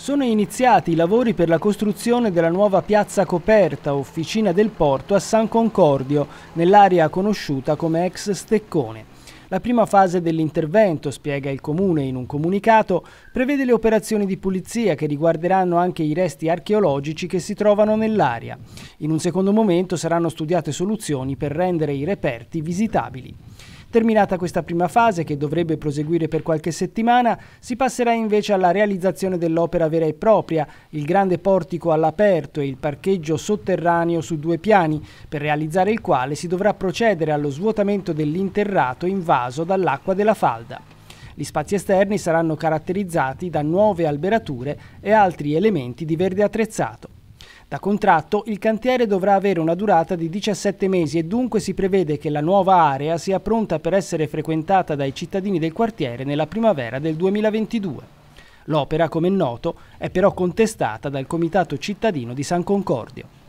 sono iniziati i lavori per la costruzione della nuova piazza coperta, officina del porto a San Concordio, nell'area conosciuta come ex Steccone. La prima fase dell'intervento, spiega il Comune in un comunicato, prevede le operazioni di pulizia che riguarderanno anche i resti archeologici che si trovano nell'area. In un secondo momento saranno studiate soluzioni per rendere i reperti visitabili. Terminata questa prima fase, che dovrebbe proseguire per qualche settimana, si passerà invece alla realizzazione dell'opera vera e propria, il grande portico all'aperto e il parcheggio sotterraneo su due piani, per realizzare il quale si dovrà procedere allo svuotamento dell'interrato invaso dall'acqua della falda. Gli spazi esterni saranno caratterizzati da nuove alberature e altri elementi di verde attrezzato. Da contratto il cantiere dovrà avere una durata di 17 mesi e dunque si prevede che la nuova area sia pronta per essere frequentata dai cittadini del quartiere nella primavera del 2022. L'opera, come è noto, è però contestata dal Comitato Cittadino di San Concordio.